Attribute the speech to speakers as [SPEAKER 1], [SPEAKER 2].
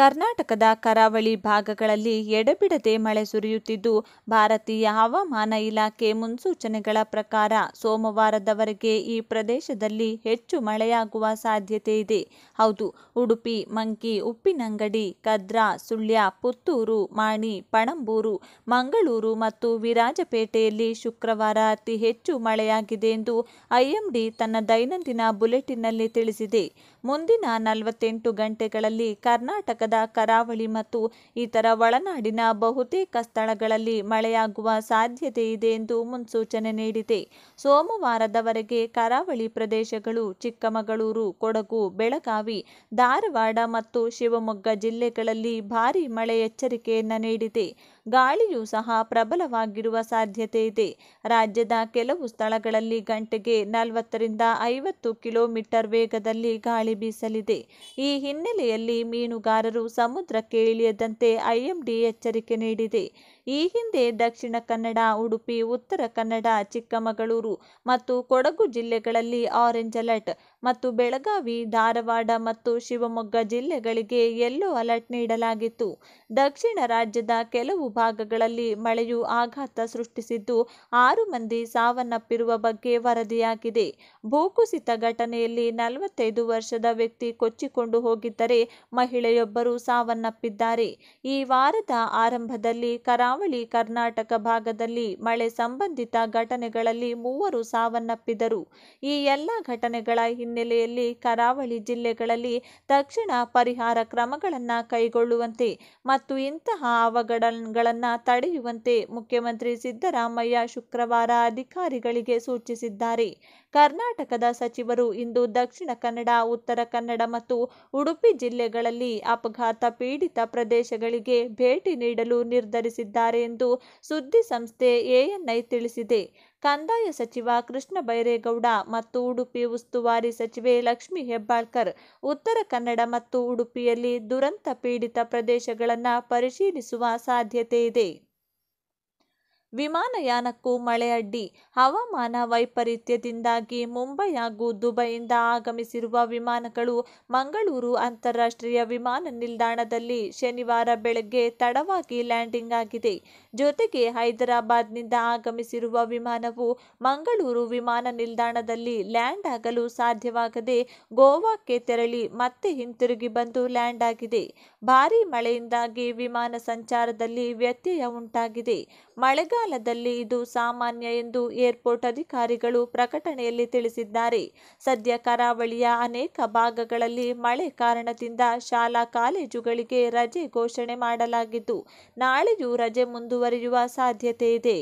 [SPEAKER 1] ಕರ್ನಾಟಕದ ಕರಾವಳಿ ಭಾಗಗಳಲ್ಲಿ ಎಡಬಿಡದೆ ಮಳೆ ಸುರಿಯುತ್ತಿದ್ದು ಭಾರತೀಯ ಹವಾಮಾನ ಇಲಾಖೆ ಮುನ್ಸೂಚನೆಗಳ ಪ್ರಕಾರ ಸೋಮವಾರದವರೆಗೆ ಈ ಪ್ರದೇಶದಲ್ಲಿ ಹೆಚ್ಚು ಮಳೆಯಾಗುವ ಸಾಧ್ಯತೆ ಇದೆ ಹೌದು ಉಡುಪಿ ಮಂಕಿ ಉಪ್ಪಿನಂಗಡಿ ಕದ್ರಾ ಸುಳ್ಯ ಪುತ್ತೂರು ಮಾಣಿ ಪಣಂಬೂರು ಮಂಗಳೂರು ಮತ್ತು ವಿರಾಜಪೇಟೆಯಲ್ಲಿ ಶುಕ್ರವಾರ ಅತಿ ಹೆಚ್ಚು ಮಳೆಯಾಗಿದೆ ಎಂದು ಐಎಂಡಿ ತನ್ನ ದೈನಂದಿನ ಬುಲೆಟಿನ್ನಲ್ಲಿ ತಿಳಿಸಿದೆ ಮುಂದಿನ ನಲವತ್ತೆಂಟು ಗಂಟೆಗಳಲ್ಲಿ ಕರ್ನಾಟಕ ಕರ್ನಾಟಕದ ಕರಾವಳಿ ಮತ್ತು ಇತರ ಒಳನಾಡಿನ ಬಹುತೇಕ ಸ್ಥಳಗಳಲ್ಲಿ ಮಳೆಯಾಗುವ ಸಾಧ್ಯತೆ ಇದೆ ಎಂದು ಮುನ್ಸೂಚನೆ ನೀಡಿದೆ ಸೋಮವಾರದವರೆಗೆ ಕರಾವಳಿ ಪ್ರದೇಶಗಳು ಚಿಕ್ಕಮಗಳೂರು ಕೊಡಗು ಬೆಳಗಾವಿ ಧಾರವಾಡ ಮತ್ತು ಶಿವಮೊಗ್ಗ ಜಿಲ್ಲೆಗಳಲ್ಲಿ ಭಾರೀ ಮಳೆ ಎಚ್ಚರಿಕೆಯನ್ನು ನೀಡಿದೆ ಗಾಳಿಯು ಸಹ ಪ್ರಬಲವಾಗಿರುವ ಸಾಧ್ಯತೆ ಇದೆ ರಾಜ್ಯದ ಕೆಲವು ಸ್ಥಳಗಳಲ್ಲಿ ಗಂಟೆಗೆ ನಲವತ್ತರಿಂದ ಐವತ್ತು ಕಿಲೋಮೀಟರ್ ವೇಗದಲ್ಲಿ ಗಾಳಿ ಬೀಸಲಿದೆ ಈ ಹಿನ್ನೆಲೆಯಲ್ಲಿ ಮೀನುಗಾರರು ಸಮುದ್ರಕ್ಕೆ ಇಳಿಯದಂತೆ ಐಎಂಡಿ ಎಚ್ಚರಿಕೆ ನೀಡಿದೆ ಈ ಹಿಂದೆ ದಕ್ಷಿಣ ಕನ್ನಡ ಉಡುಪಿ ಉತ್ತರ ಕನ್ನಡ ಚಿಕ್ಕಮಗಳೂರು ಮತ್ತು ಕೊಡಗು ಜಿಲ್ಲೆಗಳಲ್ಲಿ ಆರೆಂಜ್ ಅಲರ್ಟ್ ಮತ್ತು ಬೆಳಗಾವಿ ಧಾರವಾಡ ಮತ್ತು ಶಿವಮೊಗ್ಗ ಜಿಲ್ಲೆಗಳಿಗೆ ಯೆಲ್ಲೋ ಅಲರ್ಟ್ ನೀಡಲಾಗಿತ್ತು ದಕ್ಷಿಣ ರಾಜ್ಯದ ಕೆಲವು ಭಾಗಗಳಲ್ಲಿ ಮಳೆಯು ಆಘಾತ ಸೃಷ್ಟಿಸಿದ್ದು ಆರು ಮಂದಿ ಸಾವನ್ನಪ್ಪಿರುವ ಬಗ್ಗೆ ವರದಿಯಾಗಿದೆ ಭೂಕುಸಿತ ಘಟನೆಯಲ್ಲಿ ನಲವತ್ತೈದು ವರ್ಷದ ವ್ಯಕ್ತಿ ಕೊಚ್ಚಿಕೊಂಡು ಹೋಗಿದ್ದರೆ ಮಹಿಳೆಯೊಬ್ಬರು ಸಾವನ್ನಪ್ಪಿದ್ದಾರೆ ಈ ವಾರದ ಆರಂಭದಲ್ಲಿ ಕರಾವಳಿ ಕರ್ನಾಟಕ ಭಾಗದಲ್ಲಿ ಮಳೆ ಸಂಬಂಧಿತ ಘಟನೆಗಳಲ್ಲಿ ಮೂವರು ಸಾವನ್ನಪ್ಪಿದರು ಈ ಎಲ್ಲ ಘಟನೆಗಳ ಹಿನ್ನೆಲೆಯಲ್ಲಿ ಕರಾವಳಿ ಜಿಲ್ಲೆಗಳಲ್ಲಿ ತಕ್ಷಣ ಪರಿಹಾರ ಕ್ರಮಗಳನ್ನು ಕೈಗೊಳ್ಳುವಂತೆ ಮತ್ತು ಇಂತಹ ಅವಘಡ ತಡೆಯುವಂತೆ ಮುಖ್ಯಮಂತ್ರಿ ಸಿದ್ದರಾಮಯ್ಯ ಶುಕ್ರವಾರ ಅಧಿಕಾರಿಗಳಿಗೆ ಸೂಚಿಸಿದ್ದಾರೆ ಕರ್ನಾಟಕದ ಸಚಿವರು ಇಂದು ದಕ್ಷಿಣ ಕನ್ನಡ ಉತ್ತರ ಕನ್ನಡ ಮತ್ತು ಉಡುಪಿ ಜಿಲ್ಲೆಗಳಲ್ಲಿ ಅಪಘಾತ ಪೀಡಿತ ಪ್ರದೇಶಗಳಿಗೆ ಭೇಟಿ ನೀಡಲು ನಿರ್ಧರಿಸಿದ್ದಾರೆ ಎಂದು ಸುದ್ದಿಸಂಸ್ಥೆ ಎಎನ್ಐ ತಿಳಿಸಿದೆ ಕಂದಾಯ ಸಚಿವ ಕೃಷ್ಣ ಬೈರೇಗೌಡ ಮತ್ತು ಉಡುಪಿ ಉಸ್ತುವಾರಿ ಸಚಿವೆ ಲಕ್ಷ್ಮಿ ಹೆಬ್ಬಾಳ್ಕರ್ ಉತ್ತರ ಕನ್ನಡ ಮತ್ತು ಉಡುಪಿಯಲ್ಲಿ ದುರಂತ ಪೀಡಿತ ಪ್ರದೇಶಗಳನ್ನು ಪರಿಶೀಲಿಸುವ ಸಾಧ್ಯತೆ ಇದೆ ವಿಮಾನಯಾನಕ್ಕೂ ಮಳೆಯಡ್ಡಿ ಹವಾಮಾನ ವೈಪರೀತ್ಯದಿಂದಾಗಿ ಮುಂಬೈ ಹಾಗೂ ದುಬೈಯಿಂದ ಆಗಮಿಸಿರುವ ವಿಮಾನಗಳು ಮಂಗಳೂರು ಅಂತಾರಾಷ್ಟ್ರೀಯ ವಿಮಾನ ನಿಲ್ದಾಣದಲ್ಲಿ ಶನಿವಾರ ಬೆಳಗ್ಗೆ ತಡವಾಗಿ ಲ್ಯಾಂಡಿಂಗ್ ಆಗಿದೆ ಜೊತೆಗೆ ಹೈದರಾಬಾದ್ನಿಂದ ಆಗಮಿಸಿರುವ ವಿಮಾನವು ಮಂಗಳೂರು ವಿಮಾನ ನಿಲ್ದಾಣದಲ್ಲಿ ಲ್ಯಾಂಡ್ ಆಗಲು ಸಾಧ್ಯವಾಗದೆ ಗೋವಾಕ್ಕೆ ತೆರಳಿ ಮತ್ತೆ ಹಿಂತಿರುಗಿ ಬಂದು ಲ್ಯಾಂಡ್ ಆಗಿದೆ ಭಾರೀ ಮಳೆಯಿಂದಾಗಿ ವಿಮಾನ ಸಂಚಾರದಲ್ಲಿ ವ್ಯತ್ಯಯ ಉಂಟಾಗಿದೆ ಮಳೆಗಾಲದಲ್ಲಿ ಇದು ಸಾಮಾನ್ಯ ಎಂದು ಏರ್ಪೋರ್ಟ್ ಅಧಿಕಾರಿಗಳು ಪ್ರಕಟಣೆಯಲ್ಲಿ ತಿಳಿಸಿದ್ದಾರೆ ಸದ್ಯ ಕರಾವಳಿಯ ಅನೇಕ ಭಾಗಗಳಲ್ಲಿ ಮಳೆ ಕಾರಣದಿಂದ ಶಾಲಾ ಕಾಲೇಜುಗಳಿಗೆ ರಜೆ ಘೋಷಣೆ ಮಾಡಲಾಗಿದ್ದು ನಾಳೆಯೂ ರಜೆ ಮುಂದುವರಿಯುವ ಸಾಧ್ಯತೆ ಇದೆ